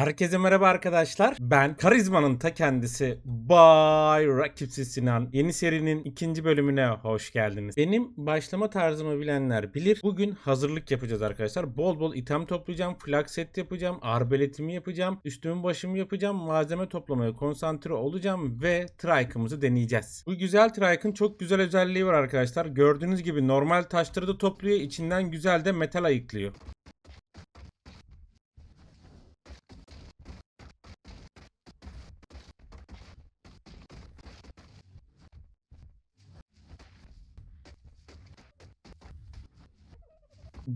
Herkese merhaba arkadaşlar. Ben Karizma'nın ta kendisi Bay Rakipsiz Sinan. Yeni serinin ikinci bölümüne hoş geldiniz. Benim başlama tarzımı bilenler bilir. Bugün hazırlık yapacağız arkadaşlar. Bol bol item toplayacağım. Flag set yapacağım. Arbeletimi yapacağım. Üstümü başımı yapacağım. Malzeme toplamaya konsantre olacağım ve trike'ımızı deneyeceğiz. Bu güzel trike'ın çok güzel özelliği var arkadaşlar. Gördüğünüz gibi normal taşları da topluyor. içinden güzel de metal ayıklıyor.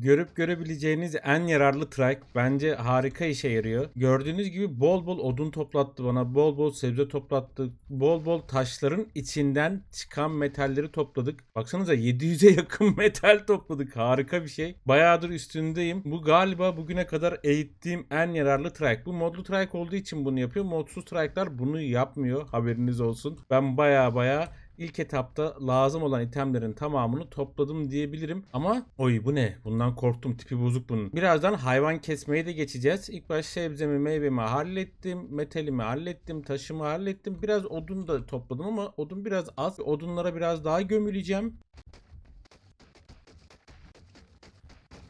görüp görebileceğiniz en yararlı track. Bence harika işe yarıyor. Gördüğünüz gibi bol bol odun toplattı bana. Bol bol sebze toplattı. Bol bol taşların içinden çıkan metalleri topladık. Baksanıza 700'e yakın metal topladık. Harika bir şey. Bayağıdır üstündeyim. Bu galiba bugüne kadar eğittiğim en yararlı track. Bu modlu track olduğu için bunu yapıyor. Modsuz tracklar bunu yapmıyor. Haberiniz olsun. Ben baya baya İlk etapta lazım olan itemlerin tamamını topladım diyebilirim. Ama oy bu ne? Bundan korktum. Tipi bozuk bunun. Birazdan hayvan kesmeyi de geçeceğiz. İlk başta sebzemi, meyvemi hallettim. Metalimi hallettim. Taşımı hallettim. Biraz odun da topladım ama odun biraz az. Odunlara biraz daha gömüleceğim.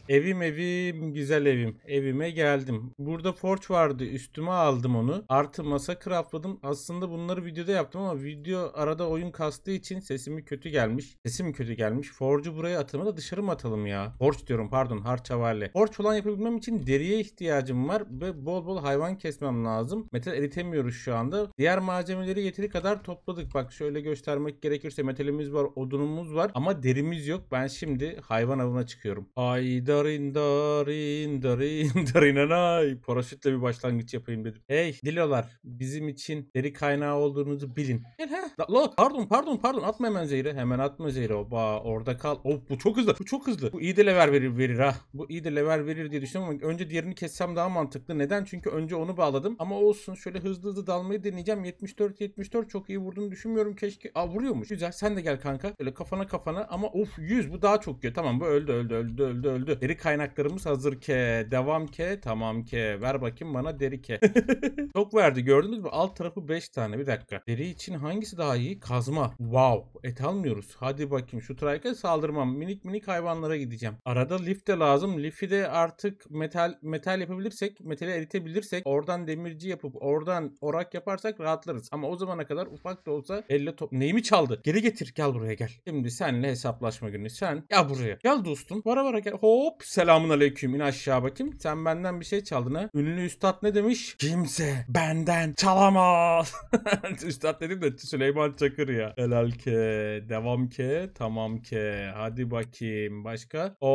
Evim evim güzel evim. Evime geldim. Burada forç vardı. Üstüme aldım onu. Artı masa craftladım. Aslında bunları videoda yaptım ama video arada oyun kastığı için sesimi kötü gelmiş. Sesim kötü gelmiş. Forcu buraya atımı da dışarı mı atalım ya? Forç diyorum pardon harçavale. Forç olan yapabilmem için deriye ihtiyacım var ve bol bol hayvan kesmem lazım. Metal eritemiyoruz şu anda. Diğer malzemeleri yeteri kadar topladık. Bak şöyle göstermek gerekirse metalimiz var, odunumuz var ama derimiz yok. Ben şimdi hayvan avına çıkıyorum. Ayda darin darin darin darin anay. Paraşütle bir başlangıç yapayım dedim. Hey Dilolar bizim için deri kaynağı olduğunuzu bilin. Gel ha. pardon pardon pardon atma hemen zehri. Hemen atma zehri. Oba orada kal. Of bu çok hızlı. Bu çok hızlı. Bu iyi de lever verir, verir ha. Bu iyi de lever verir diye düşünüyorum ama önce diğerini kessem daha mantıklı. Neden? Çünkü önce onu bağladım. Ama olsun şöyle hızlı hızlı dalmayı deneyeceğim. 74 74 çok iyi vurduğunu düşünmüyorum keşke. Aa vuruyormuş. Güzel. Sen de gel kanka. Böyle kafana kafana ama of 100 bu daha çok yiyor. Tamam bu öldü öldü öldü öldü öldü. Deri kaynaklarımız hazır ke. Devam ke. Tamam ke. Ver bakayım bana deri ke. Çok verdi gördünüz mü? Alt tarafı 5 tane. Bir dakika. Deri için hangisi daha iyi? Kazma. Wow. Et almıyoruz. Hadi bakayım. Şu trike saldırmam. Minik minik hayvanlara gideceğim. Arada lif de lazım. Lifi de artık metal metal yapabilirsek, metali eritebilirsek, oradan demirci yapıp oradan orak yaparsak rahatlarız. Ama o zamana kadar ufak da olsa elle top... Neyimi çaldı? Geri getir. Gel buraya gel. Şimdi senle hesaplaşma günü. Sen gel buraya. Gel dostum. Vara vara gel. Hop Hop selamun aleyküm in aşağı bakayım. Sen benden bir şey çaldın ha. Ünlü üstad ne demiş? Kimse benden çalamaz. üstad dedim de Süleyman Çakır ya. Helal ke. Devam ke. Tamam ke. Hadi bakayım. Başka? O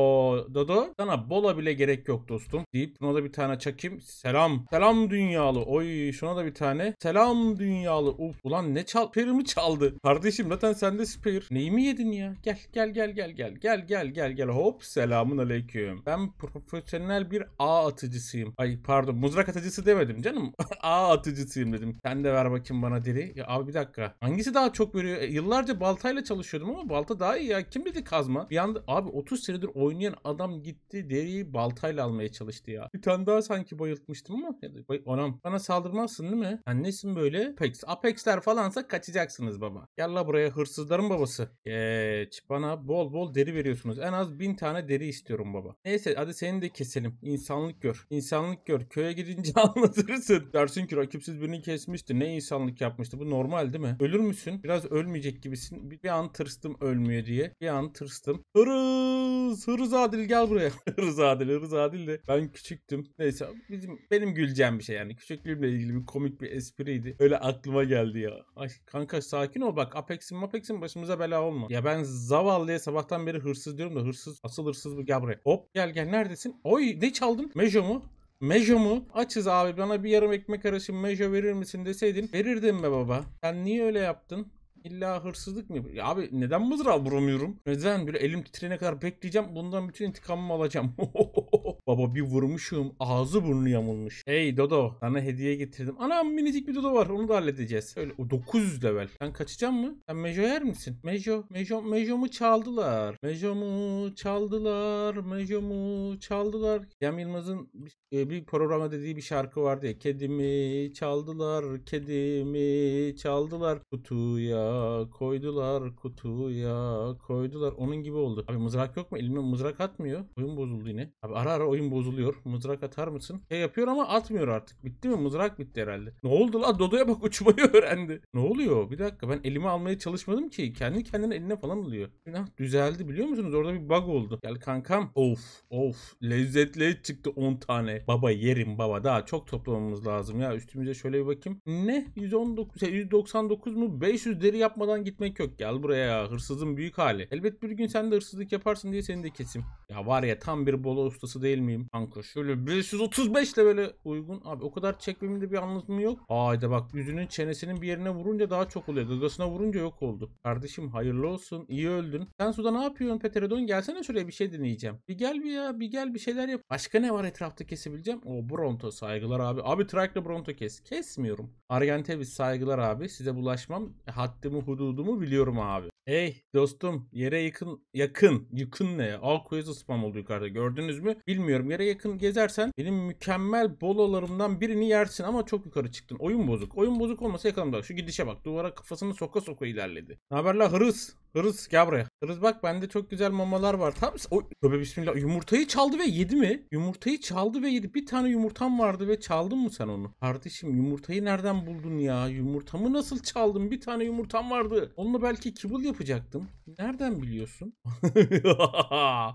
Dodo sana bola bile gerek yok dostum. Deyip buna da bir tane çakayım. Selam. Selam dünyalı. Oy şuna da bir tane. Selam dünyalı. Uf, ulan ne çal perimi çaldı. Kardeşim zaten sende spear. Neyimi yedin ya? Gel gel gel gel gel. Gel gel gel gel. Hop selamun aleyküm aleyküm. Ben profesyonel bir A atıcısıyım. Ay pardon mızrak atıcısı demedim canım. A atıcısıyım dedim. Sen de ver bakayım bana deri. Ya abi bir dakika. Hangisi daha çok böyle e, yıllarca baltayla çalışıyordum ama balta daha iyi ya. Kim dedi kazma? Bir anda abi 30 senedir oynayan adam gitti deriyi baltayla almaya çalıştı ya. Bir tane daha sanki bayıltmıştım ama. Bay bana saldırmazsın değil mi? Sen nesin böyle? Apex. Apex'ler falansa kaçacaksınız baba. Gel la buraya hırsızların babası. Geç. Bana bol bol deri veriyorsunuz. En az bin tane deri istiyorum baba baba. Neyse hadi seni de keselim. İnsanlık gör. İnsanlık gör. Köye gidince anlatırsın. Dersin ki rakipsiz birini kesmişti. Ne insanlık yapmıştı. Bu normal değil mi? Ölür müsün? Biraz ölmeyecek gibisin. Bir, bir an tırstım ölmüyor diye. Bir an tırstım. Hırız! Hırız Adil gel buraya. hırız Adil. Hırız Adil de ben küçüktüm. Neyse bizim benim güleceğim bir şey yani. Küçüklüğümle ilgili bir komik bir espriydi. Öyle aklıma geldi ya. Ay kanka sakin ol bak. Apex'in Mapex'in başımıza bela olma. Ya ben zavallıya sabahtan beri hırsız diyorum da hırsız asıl hırsız bu gel buraya. Hop gel gel neredesin? Oy ne çaldın? Mejo mu? Mejo mu? Açız abi bana bir yarım ekmek arası mejo verir misin deseydin verirdim be baba. Sen niye öyle yaptın? İlla hırsızlık mı? Ya abi neden mızrağı vuramıyorum? Neden? Böyle elim titrene kadar bekleyeceğim. Bundan bütün intikamımı alacağım. Baba bir vurmuşum. Ağzı burnu yamulmuş. Hey Dodo sana hediye getirdim. Anam minicik bir Dodo var onu da halledeceğiz. Öyle o 900 level. Sen kaçacak mı? Sen Mejo yer misin? Mejo. Mejo. Mejo'mu çaldılar. Mejo'mu çaldılar. Mejo'mu çaldılar. Cem Yılmaz'ın e, bir, programa dediği bir şarkı vardı ya. Kedimi çaldılar. Kedimi çaldılar. Kutuya koydular. Kutuya koydular. Onun gibi oldu. Abi mızrak yok mu? Elime mızrak atmıyor. Oyun bozuldu yine. Abi ara ara oyun oyun bozuluyor. Mızrak atar mısın? Şey yapıyor ama atmıyor artık. Bitti mi? Mızrak bitti herhalde. Ne oldu la? Dodo'ya bak uçmayı öğrendi. Ne oluyor? Bir dakika ben elime almaya çalışmadım ki. Kendi kendine eline falan alıyor. Ha, düzeldi biliyor musunuz? Orada bir bug oldu. Gel kankam. Of of. Lezzetli çıktı 10 tane. Baba yerim baba. Daha çok toplamamız lazım ya. Üstümüze şöyle bir bakayım. Ne? 119, 199 şey, mu? 500 deri yapmadan gitmek yok. Gel buraya ya. Hırsızın büyük hali. Elbet bir gün sen de hırsızlık yaparsın diye seni de kesim. Ya var ya tam bir bolo ustası değil mi? miyim? Kanka şöyle 135 ile böyle uygun. Abi o kadar çekmemin de bir anlamı yok. Aa de bak yüzünün çenesinin bir yerine vurunca daha çok oluyor. Gagasına vurunca yok oldu. Kardeşim hayırlı olsun. iyi öldün. Sen suda ne yapıyorsun Peterodon? Gelsene şuraya bir şey deneyeceğim. Bir gel bir ya. Bir gel bir şeyler yap. Başka ne var etrafta kesebileceğim? O Bronto saygılar abi. Abi Trike'la Bronto kes. Kesmiyorum. Argentavis saygılar abi. Size bulaşmam haddimi hududumu biliyorum abi. Hey dostum yere yakın yakın yakın ne? Al kuyuzu spam oldu yukarıda gördünüz mü? Bilmiyorum yere yakın gezersen benim mükemmel bolalarımdan birini yersin ama çok yukarı çıktın. Oyun bozuk. Oyun bozuk olmasa yakalım Şu gidişe bak duvara kafasını soka soka ilerledi. Ne haberler la hırız? Hırız gel buraya. Hırız bak bende çok güzel mamalar var. Tam o tövbe bismillah yumurtayı çaldı ve yedi mi? Yumurtayı çaldı ve yedi. Bir tane yumurtam vardı ve çaldın mı sen onu? Kardeşim yumurtayı nereden buldun ya? Yumurtamı nasıl çaldın? Bir tane yumurtam vardı. Onunla belki kibul yapacaktım. Nereden biliyorsun?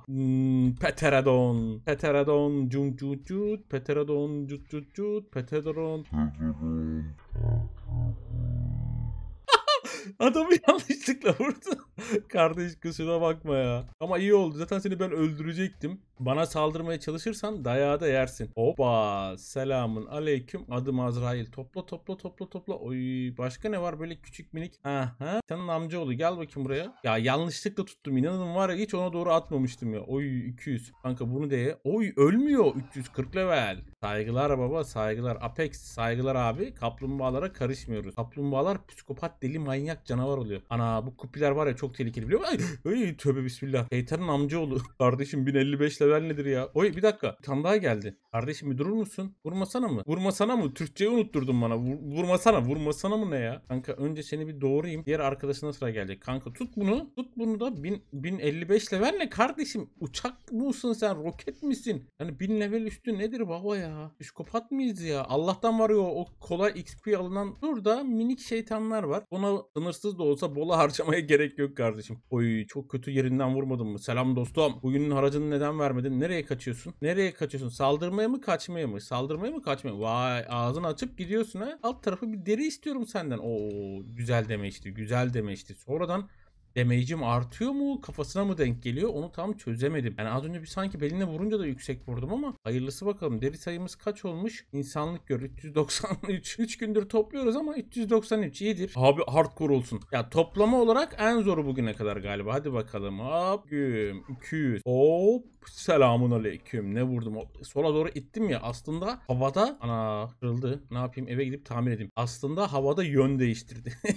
hmm, Peteradon. Peteradon. Cum cut cut. Peteradon. Cut cut cut. Peteradon. Adamı yanlışlıkla vurdu. Kardeş kusura bakma ya. Ama iyi oldu. Zaten seni ben öldürecektim. Bana saldırmaya çalışırsan dayağı da yersin. Hoppa. Selamun aleyküm. Adım Azrail. Topla topla topla topla. Oy başka ne var böyle küçük minik? Aha. Senin amcaoğlu gel bakayım buraya. Ya yanlışlıkla tuttum. İnanın var ya hiç ona doğru atmamıştım ya. Oy 200. Kanka bunu deye. Oy ölmüyor. 340 level. Saygılar baba saygılar. Apex saygılar abi. Kaplumbağalara karışmıyoruz. Kaplumbağalar psikopat deli manyak canavar oluyor. Ana bu kupiler var ya çok tehlikeli biliyor musun? Ay, ay tövbe bismillah. Heytanın amcaoğlu. Kardeşim 1055 level nedir ya? Oy bir dakika. Tam daha geldi. Kardeşim bir durur musun? Vurmasana mı? Vurmasana mı? Türkçeyi unutturdun bana. Vur, vurmasana. Vurmasana mı ne ya? Kanka önce seni bir doğurayım. Diğer arkadaşına sıra gelecek. Kanka tut bunu. Tut bunu da 1000, 1055 level ne kardeşim? Uçak mısın sen? Roket misin? Yani 1000 level üstü nedir baba ya? Psikopat mıyız ya? Allah'tan var ya o kolay XP alınan. Burada minik şeytanlar var. Ona sınır sınırsız da olsa bola harcamaya gerek yok kardeşim. Oy çok kötü yerinden vurmadın mı? Selam dostum. Oyunun haracını neden vermedin? Nereye kaçıyorsun? Nereye kaçıyorsun? Saldırmaya mı kaçmaya mı? Saldırmaya mı kaçmaya mı? Vay ağzını açıp gidiyorsun ha. Alt tarafı bir deri istiyorum senden. Oo güzel demişti. Güzel demişti. Sonradan damage'im artıyor mu kafasına mı denk geliyor onu tam çözemedim. Yani az önce bir sanki beline vurunca da yüksek vurdum ama hayırlısı bakalım. Deri sayımız kaç olmuş? İnsanlık gör 393. 3 gündür topluyoruz ama 393 iyidir. Abi hardcore olsun. Ya toplama olarak en zoru bugüne kadar galiba. Hadi bakalım. Hop güm 200. Hop Selamun aleyküm. Ne vurdum? Sola doğru ittim ya. Aslında havada ana kırıldı. Ne yapayım? Eve gidip tamir edeyim. Aslında havada yön değiştirdi.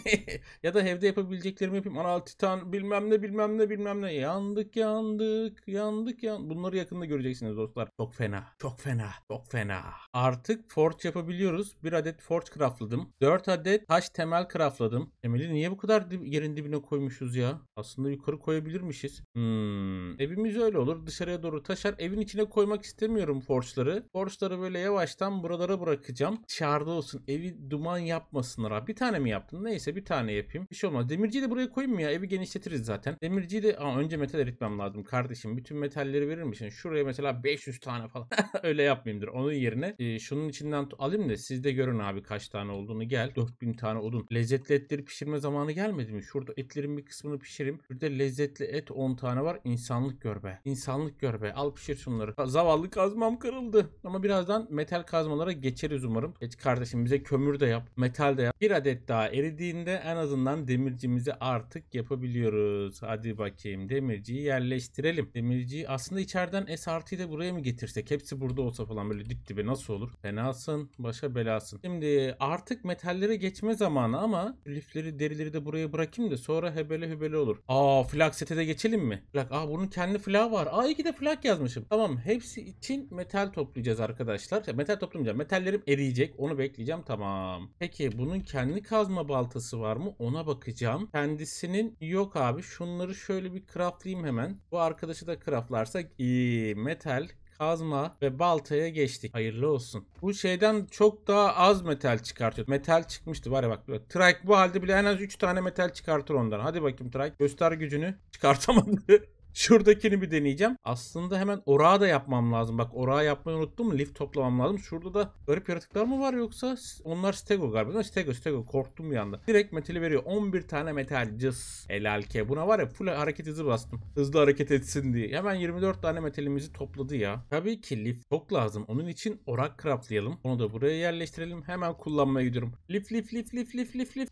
ya da evde yapabileceklerimi yapayım. Ana titan bilmem ne bilmem ne bilmem ne. Yandık yandık yandık yan. Bunları yakında göreceksiniz dostlar. Çok fena. Çok fena. Çok fena. Artık forge yapabiliyoruz. Bir adet forge craftladım. Dört adet taş temel craftladım. Temeli niye bu kadar yerin dibine koymuşuz ya? Aslında yukarı koyabilirmişiz. Hmm. Evimiz öyle olur. Dışarıya aşağıya doğru taşar. Evin içine koymak istemiyorum forçları. Forçları böyle yavaştan buralara bırakacağım. Dışarıda olsun. Evi duman yapmasınlar Bir tane mi yaptın? Neyse bir tane yapayım. Bir şey olmaz. Demirciyi de buraya koyayım mı ya? Evi genişletiriz zaten. Demirciyi de Aa, önce metal eritmem lazım kardeşim. Bütün metalleri verir misin? Şuraya mesela 500 tane falan. Öyle yapmayayımdır. Onun yerine e, şunun içinden alayım da siz de görün abi kaç tane olduğunu gel. 4000 tane odun. Lezzetli etleri pişirme zamanı gelmedi mi? Şurada etlerin bir kısmını pişireyim. Burada lezzetli et 10 tane var. İnsanlık gör be. İnsanlık gör gör be. Al pişir şunları. Zavallı kazmam kırıldı. Ama birazdan metal kazmalara geçeriz umarım. Geç kardeşim bize kömür de yap. Metal de yap. Bir adet daha eridiğinde en azından demircimizi artık yapabiliyoruz. Hadi bakayım demirciyi yerleştirelim. Demirciyi aslında içeriden SRT'yi de buraya mı getirsek? Hepsi burada olsa falan böyle dip dibe nasıl olur? Fenasın. Başa belasın. Şimdi artık metallere geçme zamanı ama lifleri derileri de buraya bırakayım da sonra hebele hebele olur. Aa flak sete de geçelim mi? Flak. Aa bunun kendi flağı var. Aa iyi ki de plak yazmışım. Tamam hepsi için metal toplayacağız arkadaşlar. Metal toplamayacağım. Metallerim eriyecek. Onu bekleyeceğim. Tamam. Peki bunun kendi kazma baltası var mı? Ona bakacağım. Kendisinin yok abi. Şunları şöyle bir craftlayayım hemen. Bu arkadaşı da craftlarsak iyi. Metal kazma ve baltaya geçtik. Hayırlı olsun. Bu şeyden çok daha az metal çıkartıyor. Metal çıkmıştı var ya bak. Böyle. Trike bu halde bile en az 3 tane metal çıkartır ondan. Hadi bakayım Trike. Göster gücünü. Çıkartamadı. Şuradakini bir deneyeceğim. Aslında hemen orağı da yapmam lazım. Bak orağı yapmayı unuttum. Lif toplamam lazım. Şurada da garip yaratıklar mı var yoksa onlar stego galiba. Değil mi? Stego stego korktum bir anda. Direkt metali veriyor. 11 tane metal cız. Elalke. Buna var ya full hareket hızı bastım. Hızlı hareket etsin diye. Hemen 24 tane metalimizi topladı ya. Tabii ki lif çok lazım. Onun için orak craftlayalım. Onu da buraya yerleştirelim. Hemen kullanmaya gidiyorum. Lif lif lif lif lif lif lif.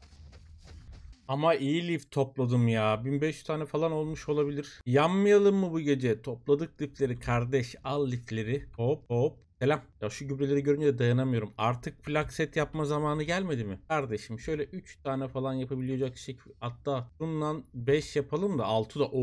Ama iyi lif topladım ya. 1500 tane falan olmuş olabilir. Yanmayalım mı bu gece? Topladık lifleri kardeş. Al lifleri. Hop hop. Selam. Ya şu gübreleri görünce de dayanamıyorum. Artık plak set yapma zamanı gelmedi mi? Kardeşim şöyle 3 tane falan yapabilecek şey. Hatta bundan 5 yapalım da 6 da o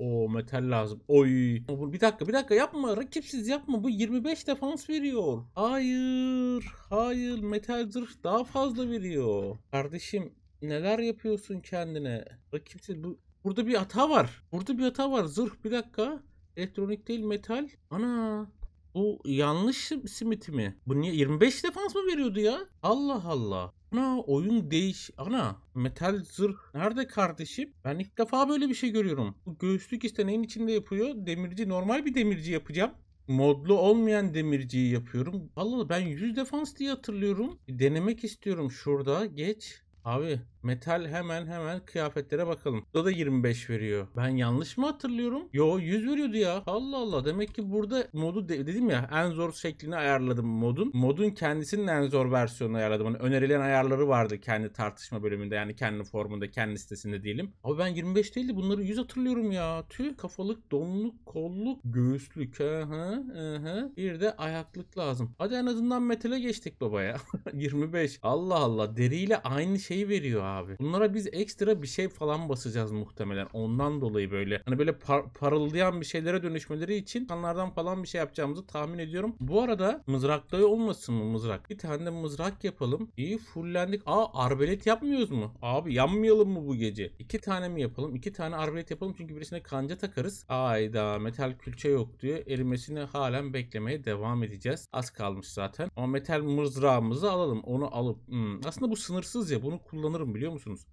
o metal lazım. Oy. Bir dakika bir dakika yapma. Rakipsiz yapma. Bu 25 defans veriyor. Hayır. Hayır. Metal zırh daha fazla veriyor. Kardeşim Neler yapıyorsun kendine? Bak kimse bu burada bir hata var. Burada bir hata var. Zırh bir dakika. Elektronik değil metal. Ana bu yanlış simit mi? Bu niye 25 defans mı veriyordu ya? Allah Allah. Ana oyun değiş. Ana metal zırh nerede kardeşim? Ben ilk defa böyle bir şey görüyorum. Bu göğüslük işte neyin içinde yapıyor? Demirci normal bir demirci yapacağım. Modlu olmayan demirciyi yapıyorum. Allah Allah. ben 100 defans diye hatırlıyorum. denemek istiyorum şurada. Geç. Abi Metal hemen hemen kıyafetlere bakalım. Burada da 25 veriyor. Ben yanlış mı hatırlıyorum? Yo 100 veriyordu ya. Allah Allah. Demek ki burada modu de- dedim ya en zor şeklini ayarladım modun. Modun kendisinin en zor versiyonunu ayarladım. Hani önerilen ayarları vardı kendi tartışma bölümünde. Yani kendi formunda, kendi sitesinde diyelim. Abi ben 25 değildi. Bunları 100 hatırlıyorum ya. Tüh kafalık, donluk, kolluk, göğüslük. Aha, aha. Bir de ayaklık lazım. Hadi en azından metale geçtik babaya. 25. Allah Allah. Deriyle aynı şeyi veriyor ha abi. Bunlara biz ekstra bir şey falan basacağız muhtemelen. Ondan dolayı böyle. Hani böyle par parıldayan bir şeylere dönüşmeleri için kanlardan falan bir şey yapacağımızı tahmin ediyorum. Bu arada mızrakları olmasın mı mızrak? Bir tane de mızrak yapalım. İyi fullendik. Aa arbelet yapmıyoruz mu? Abi yanmayalım mı bu gece? İki tane mi yapalım? İki tane arbelet yapalım çünkü birisine kanca takarız. Ayda metal külçe yok diyor. Erimesini halen beklemeye devam edeceğiz. Az kalmış zaten. Ama metal mızrağımızı alalım. Onu alıp. Hmm. Aslında bu sınırsız ya. Bunu kullanırım biliyor biliyor musunuz?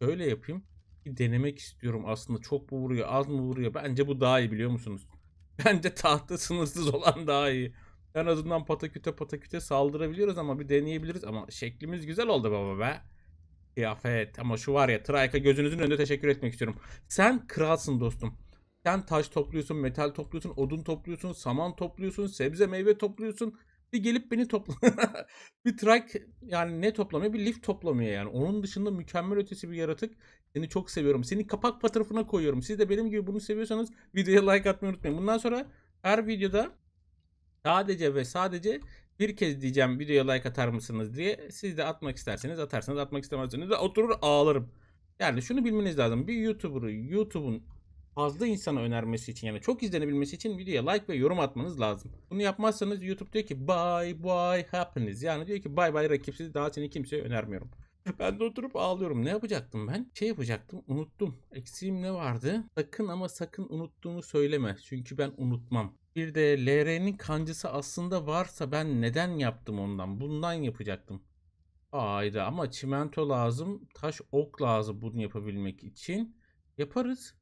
Öyle yapayım. Bir denemek istiyorum aslında. Çok mu vuruyor, az mı vuruyor? Bence bu daha iyi biliyor musunuz? Bence tahta sınırsız olan daha iyi. En azından pataküte pataküte saldırabiliyoruz ama bir deneyebiliriz. Ama şeklimiz güzel oldu baba be. Kıyafet ama şu var ya Trayka gözünüzün önünde teşekkür etmek istiyorum. Sen kralsın dostum. Sen taş topluyorsun, metal topluyorsun, odun topluyorsun, saman topluyorsun, sebze meyve topluyorsun. Bir gelip beni topla. bir trike yani ne toplamıyor? Bir lift toplamıyor yani. Onun dışında mükemmel ötesi bir yaratık. Seni çok seviyorum. Seni kapak fotoğrafına koyuyorum. Siz de benim gibi bunu seviyorsanız videoya like atmayı unutmayın. Bundan sonra her videoda sadece ve sadece bir kez diyeceğim videoya like atar mısınız diye. Siz de atmak isterseniz atarsınız. Atmak istemezseniz de oturur ağlarım. Yani şunu bilmeniz lazım. Bir YouTuber'ı YouTube'un fazla insana önermesi için yani çok izlenebilmesi için videoya like ve yorum atmanız lazım. Bunu yapmazsanız YouTube diyor ki bye bye happiness yani diyor ki bye bye rakipsiz daha seni kimseye önermiyorum. Ben de oturup ağlıyorum. Ne yapacaktım ben? Şey yapacaktım. Unuttum. Eksiğim ne vardı? Sakın ama sakın unuttuğunu söyleme. Çünkü ben unutmam. Bir de LR'nin kancısı aslında varsa ben neden yaptım ondan? Bundan yapacaktım. Ayda ama çimento lazım. Taş ok lazım bunu yapabilmek için. Yaparız.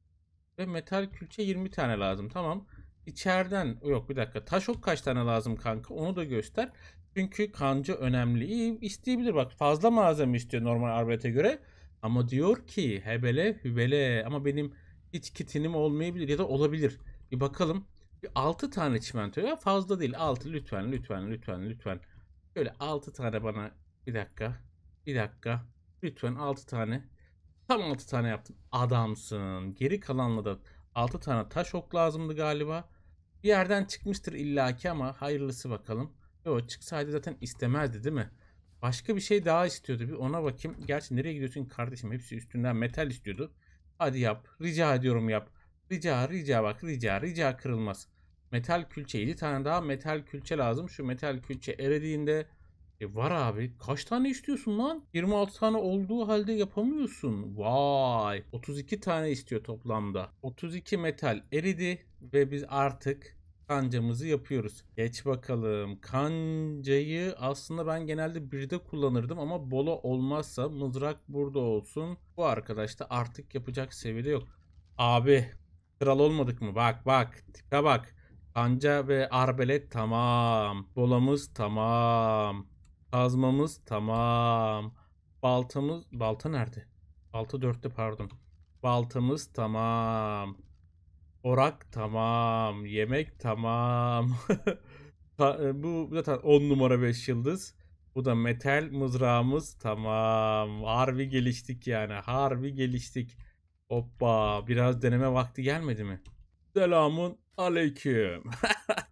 Ve metal külçe 20 tane lazım. Tamam. İçeriden yok bir dakika. Taş ok kaç tane lazım kanka? Onu da göster. Çünkü kancı önemli. İyi, isteyebilir bak. Fazla malzeme istiyor normal arbete göre. Ama diyor ki hebele hübele ama benim hiç kitinim olmayabilir ya da olabilir. Bir bakalım. Bir 6 tane çimento ya fazla değil. 6 lütfen lütfen lütfen lütfen. Şöyle 6 tane bana bir dakika. Bir dakika. Lütfen 6 tane. Tam 6 tane yaptım. Adamsın. Geri kalanla da 6 tane taş ok lazımdı galiba. Bir yerden çıkmıştır illaki ama hayırlısı bakalım. Yok çıksaydı zaten istemezdi değil mi? Başka bir şey daha istiyordu. Bir ona bakayım. Gerçi nereye gidiyorsun kardeşim? Hepsi üstünden metal istiyordu. Hadi yap. Rica ediyorum yap. Rica rica bak rica rica kırılmaz. Metal külçe 7 tane daha metal külçe lazım. Şu metal külçe erediğinde. E var abi. Kaç tane istiyorsun lan? 26 tane olduğu halde yapamıyorsun. Vay. 32 tane istiyor toplamda. 32 metal eridi ve biz artık kancamızı yapıyoruz. Geç bakalım. Kancayı aslında ben genelde birde kullanırdım ama bola olmazsa mızrak burada olsun. Bu arkadaş da artık yapacak seviyede yok. Abi kral olmadık mı? Bak bak tipe bak. Kanca ve arbelet tamam. Bolamız tamam. Kazmamız tamam. Baltamız, balta nerede? Balta dörtte pardon. Baltamız tamam. Orak tamam. Yemek tamam. E, bu zaten 10 numara 5 yıldız. Bu da metal mızrağımız tamam. Harbi geliştik yani. Harbi geliştik. Hoppa biraz deneme vakti gelmedi mi? Selamun aleyküm.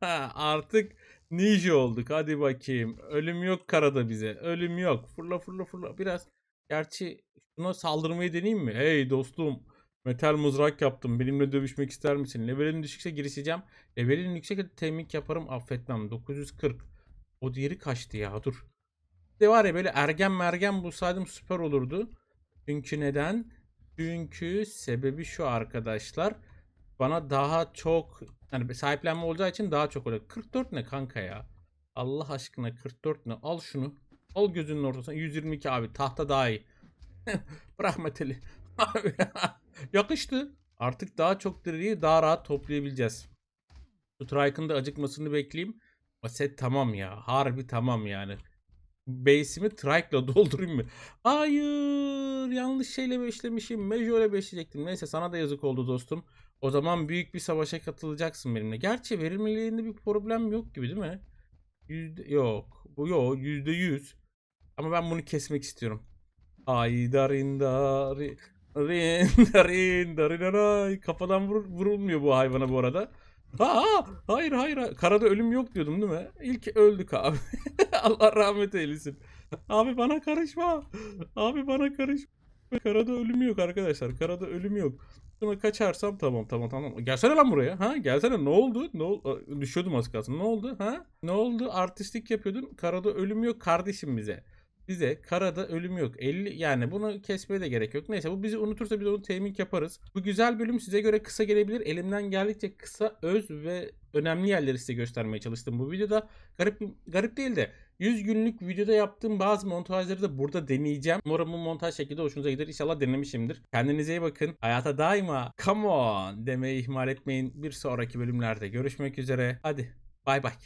Artık ne Ninja olduk. Hadi bakayım. Ölüm yok karada bize. Ölüm yok. Fırla fırla fırla. Biraz. Gerçi şuna saldırmayı deneyeyim mi? Hey dostum. Metal mızrak yaptım. Benimle dövüşmek ister misin? Levelin düşükse girişeceğim. Levelin yüksek temik yaparım. Affetmem. 940. O diğeri kaçtı ya. Dur. De var ya böyle ergen mergen bulsaydım süper olurdu. Çünkü neden? Çünkü sebebi şu arkadaşlar. Bana daha çok yani sahiplenme olacağı için daha çok olacak. 44 ne kanka ya? Allah aşkına 44 ne? Al şunu. Al gözünün ortasına. 122 abi tahta daha iyi. Rahmeteli. Yakıştı. Artık daha çok diriyi daha rahat toplayabileceğiz. Şu Strike'ın da acıkmasını bekleyeyim. O Set tamam ya. Harbi tamam yani base'imi trike'la doldurayım mı? Hayır yanlış şeyle beşlemişim. Mejo'yla beşleyecektim. Neyse sana da yazık oldu dostum. O zaman büyük bir savaşa katılacaksın benimle. Gerçi verimliliğinde bir problem yok gibi değil mi? Yüzde, yok. Bu yok. Yüzde yüz. Ama ben bunu kesmek istiyorum. Ay darin darin darin darin ay. Kafadan vur, vurulmuyor bu hayvana bu arada. Ha, hayır hayır. Karada ölüm yok diyordum değil mi? İlk öldük abi. Allah rahmet eylesin. Abi bana karışma. Abi bana karışma. Karada ölüm yok arkadaşlar. Karada ölüm yok. Sonra kaçarsam tamam tamam tamam. Gelsene lan buraya. Ha gelsene ne oldu? Ne ol düşüyordum az kalsın. Ne oldu? Ha? Ne oldu? Artistik yapıyordun. Karada ölüm yok kardeşim bize. Bize karada ölüm yok. 50 yani bunu kesmeye de gerek yok. Neyse bu bizi unutursa biz onu temin yaparız. Bu güzel bölüm size göre kısa gelebilir. Elimden geldikçe kısa öz ve önemli yerleri size göstermeye çalıştım bu videoda. Garip garip değil de 100 günlük videoda yaptığım bazı montajları da burada deneyeceğim. Umarım bu montaj şekilde hoşunuza gider. İnşallah denemişimdir. Kendinize iyi bakın. Hayata daima come on demeyi ihmal etmeyin. Bir sonraki bölümlerde görüşmek üzere. Hadi bay bay.